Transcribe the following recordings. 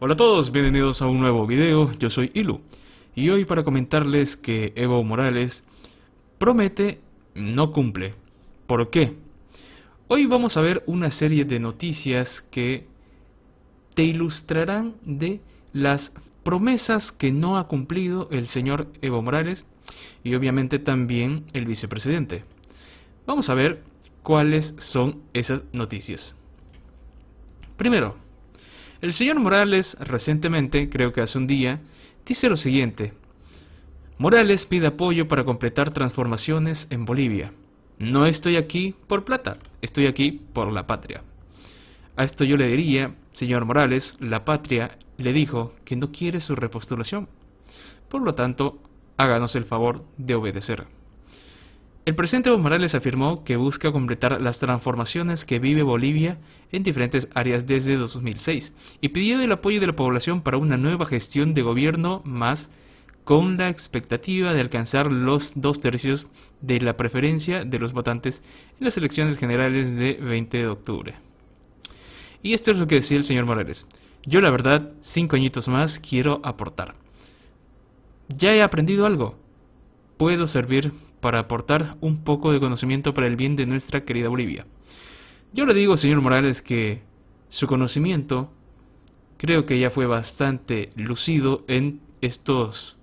Hola a todos, bienvenidos a un nuevo video, yo soy Ilu y hoy para comentarles que Evo Morales promete, no cumple. ¿Por qué? Hoy vamos a ver una serie de noticias que te ilustrarán de las promesas que no ha cumplido el señor Evo Morales y obviamente también el vicepresidente. Vamos a ver cuáles son esas noticias. Primero, el señor Morales, recientemente, creo que hace un día, dice lo siguiente. Morales pide apoyo para completar transformaciones en Bolivia. No estoy aquí por plata, estoy aquí por la patria. A esto yo le diría, señor Morales, la patria le dijo que no quiere su repostulación. Por lo tanto, háganos el favor de obedecer. El presidente Evo Morales afirmó que busca completar las transformaciones que vive Bolivia en diferentes áreas desde 2006 y pidió el apoyo de la población para una nueva gestión de gobierno más con la expectativa de alcanzar los dos tercios de la preferencia de los votantes en las elecciones generales de 20 de octubre. Y esto es lo que decía el señor Morales. Yo la verdad, cinco añitos más quiero aportar. Ya he aprendido algo, puedo servir para aportar un poco de conocimiento para el bien de nuestra querida Bolivia. Yo le digo, señor Morales, que su conocimiento creo que ya fue bastante lucido en estos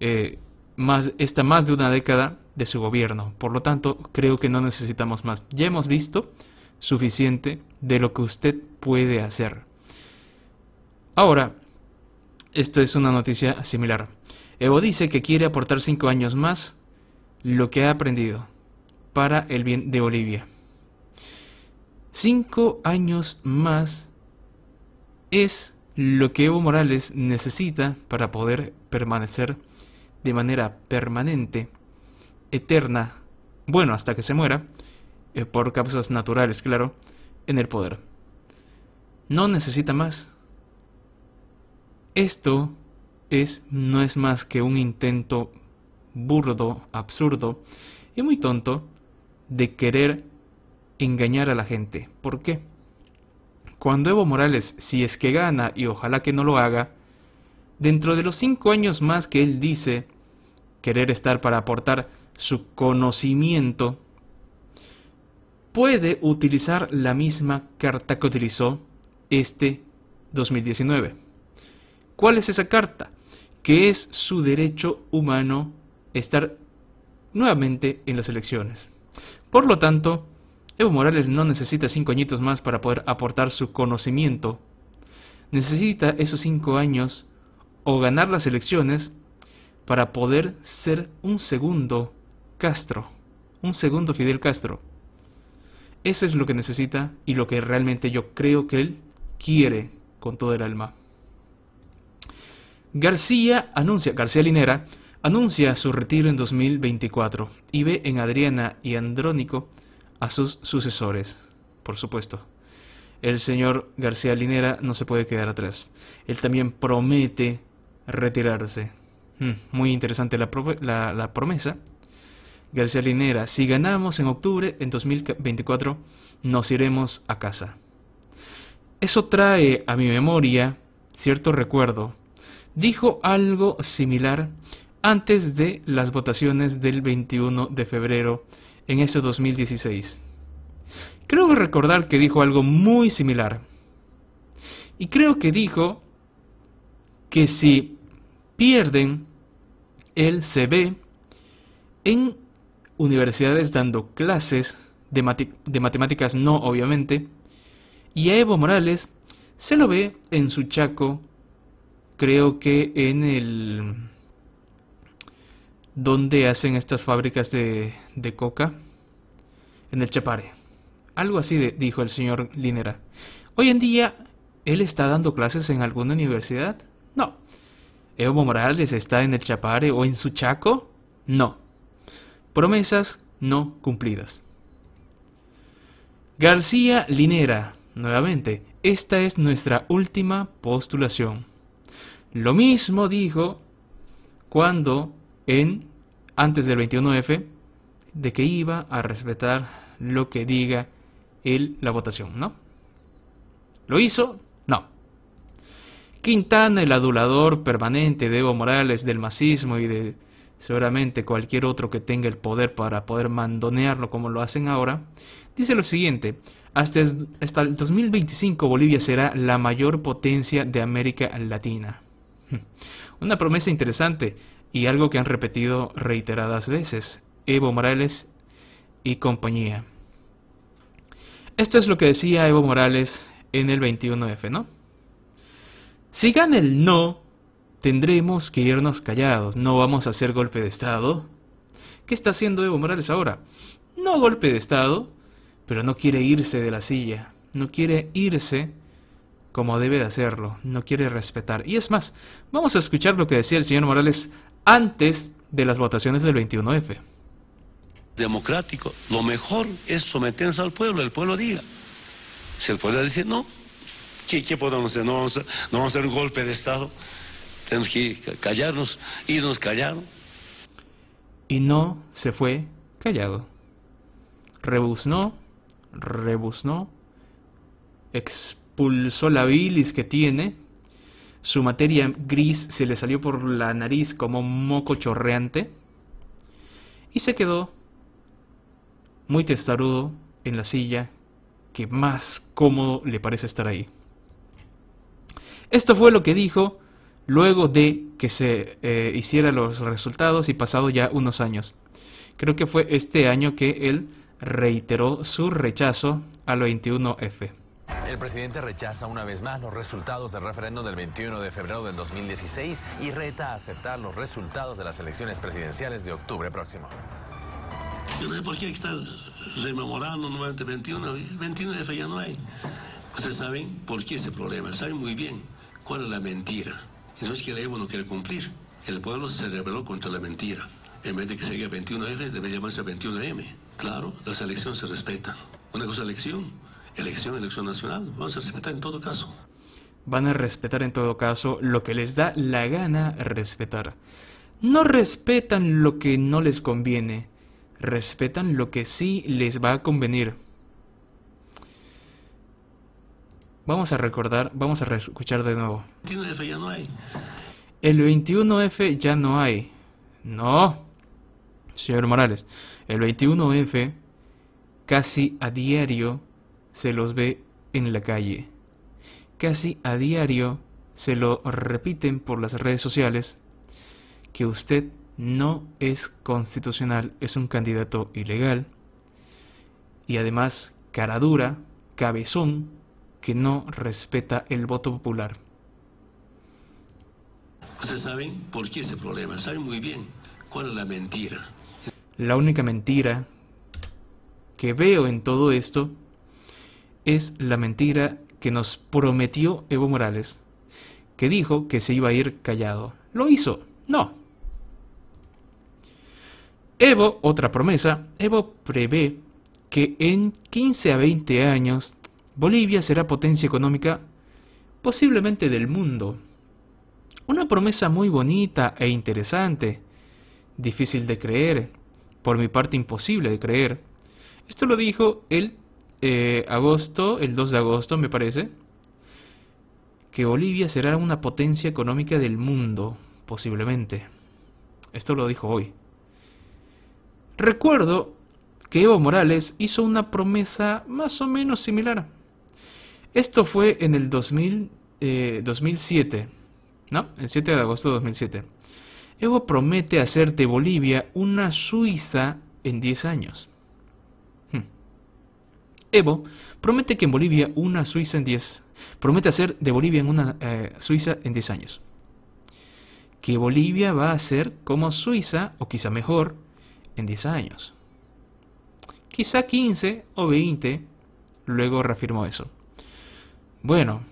eh, más esta más de una década de su gobierno. Por lo tanto, creo que no necesitamos más. Ya hemos visto suficiente de lo que usted puede hacer. Ahora, esto es una noticia similar. Evo dice que quiere aportar cinco años más lo que ha aprendido para el bien de Bolivia. Cinco años más es lo que Evo Morales necesita para poder permanecer de manera permanente, eterna, bueno, hasta que se muera, eh, por causas naturales, claro, en el poder. No necesita más. Esto es no es más que un intento burdo, absurdo y muy tonto de querer engañar a la gente. ¿Por qué? Cuando Evo Morales, si es que gana y ojalá que no lo haga, dentro de los cinco años más que él dice querer estar para aportar su conocimiento, puede utilizar la misma carta que utilizó este 2019 ¿Cuál es esa carta? Que es su derecho humano estar nuevamente en las elecciones. Por lo tanto, Evo Morales no necesita cinco añitos más para poder aportar su conocimiento. Necesita esos cinco años o ganar las elecciones para poder ser un segundo Castro, un segundo Fidel Castro. Eso es lo que necesita y lo que realmente yo creo que él quiere con todo el alma. García anuncia, García Linera, anuncia su retiro en 2024 y ve en Adriana y Andrónico a sus sucesores, por supuesto. El señor García Linera no se puede quedar atrás. Él también promete retirarse. Hmm, muy interesante la, promesa. García Linera, si ganamos en octubre en 2024, nos iremos a casa. Eso trae a mi memoria cierto recuerdo dijo algo similar antes de las votaciones del 21 de febrero en ese 2016. Creo recordar que dijo algo muy similar. Y creo que dijo que si pierden él se ve en universidades dando clases de, de matemáticas, no obviamente, y a Evo Morales se lo ve en su chaco creo que en el donde hacen estas fábricas de, de coca en el Chapare. Algo así dijo el señor Linera. Hoy en día, ¿él está dando clases en alguna universidad? No. ¿Evo Morales está en el Chapare o en su Chaco? No. Promesas no cumplidas. García Linera, nuevamente, esta es nuestra última postulación. Lo mismo dijo cuando en antes del 21F de que iba a respetar lo que diga él la votación, ¿no? ¿Lo hizo? No. Quintana, el adulador permanente de Evo Morales, del masismo y de seguramente cualquier otro que tenga el poder para poder mandonearlo como lo hacen ahora, dice lo siguiente, hasta, hasta el 2025 Bolivia será la mayor potencia de América Latina. Una promesa interesante y algo que han repetido reiteradas veces Evo Morales y compañía. Esto es lo que decía Evo Morales en el 21F, ¿no? Si gana el no, tendremos que irnos callados, no vamos a hacer golpe de Estado. ¿Qué está haciendo Evo Morales ahora? No golpe de Estado, pero no quiere irse de la silla, no quiere irse como debe de hacerlo, no quiere respetar. Y es más, vamos a escuchar lo que decía el señor Morales antes de las votaciones del 21F. Democrático, lo mejor es someternos al pueblo, el pueblo diga. Si el pueblo dice no, ¿qué, qué podemos hacer? No vamos, a, no vamos a hacer un golpe de Estado, tenemos que callarnos, irnos callados. Y no se fue callado. Rebuznó, rebuznó, explotó Pulsó la bilis que tiene, su materia gris se le salió por la nariz como moco chorreante y se quedó muy testarudo en la silla que más cómodo le parece estar ahí. Esto fue lo que dijo luego de que se hicieran eh, hiciera los resultados y pasado ya unos años. Creo que fue este año que él reiteró su rechazo al 21F. El presidente rechaza una vez más los resultados del referéndum del 21 de febrero del 2016 y reta a aceptar los resultados de las elecciones presidenciales de octubre próximo. Yo no sé por qué hay que estar rememorando nuevamente 21. El 21 de febrero no hay. Ustedes saben por qué ese problema, saben muy bien cuál es la mentira. no es que la Evo no quiere cumplir. El pueblo se rebeló contra la mentira. En vez de que se 21F, debe llamarse 21M. Claro, las elecciones se respetan. Una cosa es elección elección, elección nacional, vamos a respetar en todo caso. Van a respetar en todo caso lo que les da la gana respetar. No respetan lo que no les conviene, respetan lo que sí les va a convenir. Vamos a recordar, vamos a escuchar de nuevo. El 21F ya no hay. El 21F ya no hay. No, señor Morales. El 21F casi a diario se los ve en la calle. Casi a diario se lo repiten por las redes sociales que usted no es constitucional, es un candidato ilegal y además cara dura, cabezón, que no respeta el voto popular. Ustedes saben por qué ese problema, saben muy bien cuál es la mentira. La única mentira que veo en todo esto es la mentira que nos prometió Evo Morales, que dijo que se iba a ir callado. ¿Lo hizo? No. Evo, otra promesa, Evo prevé que en 15 a 20 años Bolivia será potencia económica posiblemente del mundo. Una promesa muy bonita e interesante, difícil de creer, por mi parte imposible de creer. Esto lo dijo el eh, agosto, el 2 de agosto me parece, que Bolivia será una potencia económica del mundo, posiblemente. Esto lo dijo hoy. Recuerdo que Evo Morales hizo una promesa más o menos similar. Esto fue en el 2007, eh, ¿no? El 7 de agosto de 2007. Evo promete hacerte Bolivia una Suiza en 10 años. Evo promete que en Bolivia una Suiza en 10. Promete hacer de Bolivia en una eh, Suiza en 10 años. Que Bolivia va a ser como Suiza, o quizá mejor, en 10 años. Quizá 15 o 20, luego reafirmó eso. Bueno,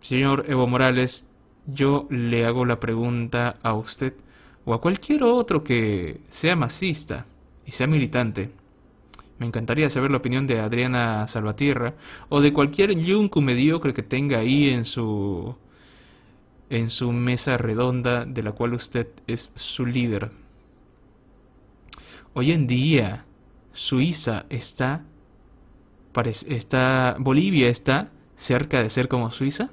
señor Evo Morales, yo le hago la pregunta a usted o a cualquier otro que sea masista y sea militante. Me encantaría saber la opinión de Adriana Salvatierra o de cualquier yunku mediocre que tenga ahí en su en su mesa redonda de la cual usted es su líder. Hoy en día Suiza está está Bolivia está cerca de ser como Suiza.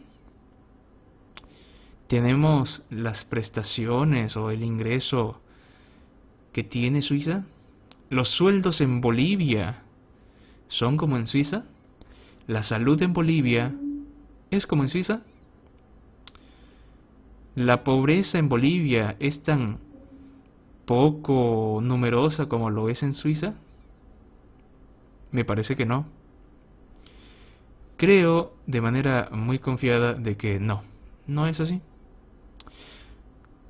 Tenemos las prestaciones o el ingreso que tiene Suiza los sueldos en Bolivia son como en Suiza, la salud en Bolivia es como en Suiza, la pobreza en Bolivia es tan poco numerosa como lo es en Suiza. Me parece que no. Creo de manera muy confiada de que no, no es así.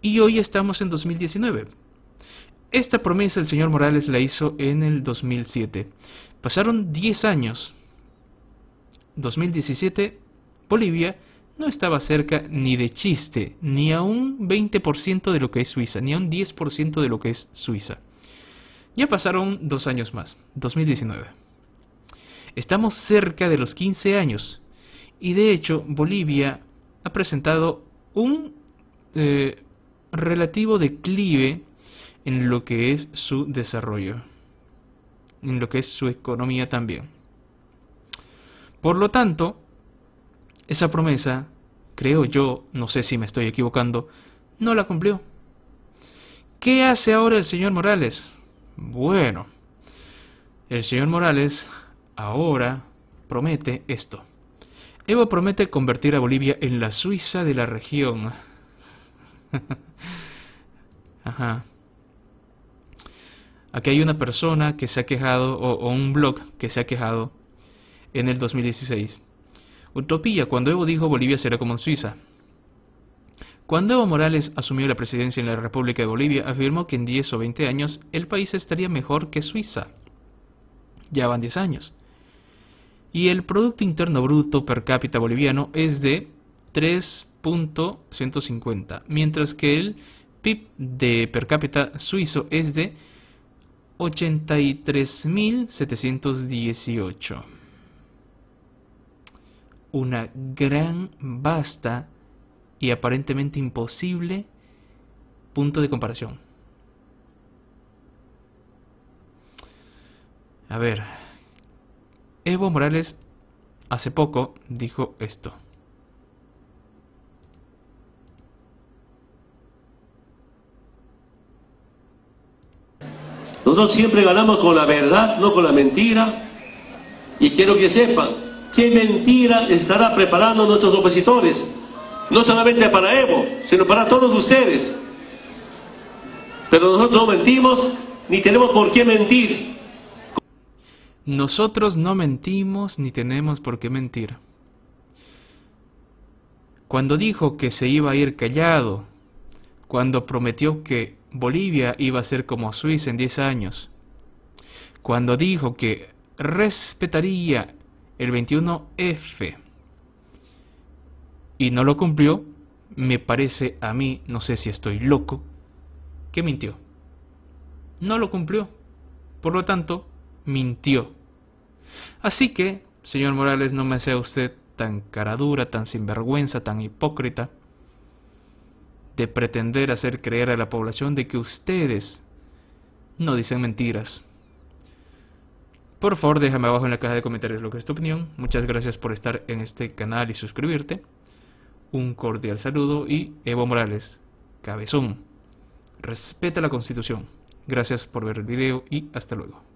Y hoy estamos en 2019. Esta promesa el señor Morales la hizo en el 2007. Pasaron 10 años. 2017, Bolivia no estaba cerca ni de chiste, ni a un 20% de lo que es Suiza, ni a un 10% de lo que es Suiza. Ya pasaron dos años más, 2019. Estamos cerca de los 15 años y de hecho Bolivia ha presentado un eh, relativo declive en lo que es su desarrollo, en lo que es su economía también. Por lo tanto, esa promesa, creo yo, no sé si me estoy equivocando, no la cumplió. ¿Qué hace ahora el señor Morales? Bueno, el señor Morales ahora promete esto. Evo promete convertir a Bolivia en la Suiza de la región. Ajá. Aquí hay una persona que se ha quejado, o, un blog que se ha quejado en el 2016. Utopía, cuando Evo dijo Bolivia será como Suiza. Cuando Evo Morales asumió la presidencia en la República de Bolivia, afirmó que en 10 o 20 años el país estaría mejor que Suiza. Ya van 10 años. Y el Producto Interno Bruto per cápita boliviano es de 3.150, mientras que el PIB de per cápita suizo es de 83.718. Una gran, vasta y aparentemente imposible punto de comparación. A ver, Evo Morales hace poco dijo esto. Nosotros siempre ganamos con la verdad, no con la mentira. Y quiero que sepan qué mentira estará preparando nuestros opositores. No solamente para Evo, sino para todos ustedes. Pero nosotros no mentimos, ni tenemos por qué mentir. Nosotros no mentimos, ni tenemos por qué mentir. Cuando dijo que se iba a ir callado, cuando prometió que Bolivia iba a ser como Suiza en 10 años, cuando dijo que respetaría el 21F y no lo cumplió, me parece a mí, no sé si estoy loco, que mintió. No lo cumplió. Por lo tanto, mintió. Así que, señor Morales, no me sea usted tan caradura, tan sinvergüenza, tan hipócrita de pretender hacer creer a la población de que ustedes no dicen mentiras. Por favor, déjame abajo en la caja de comentarios lo que es tu opinión. Muchas gracias por estar en este canal y suscribirte. Un cordial saludo y Evo Morales, cabezón. Respeta la constitución. Gracias por ver el video y hasta luego.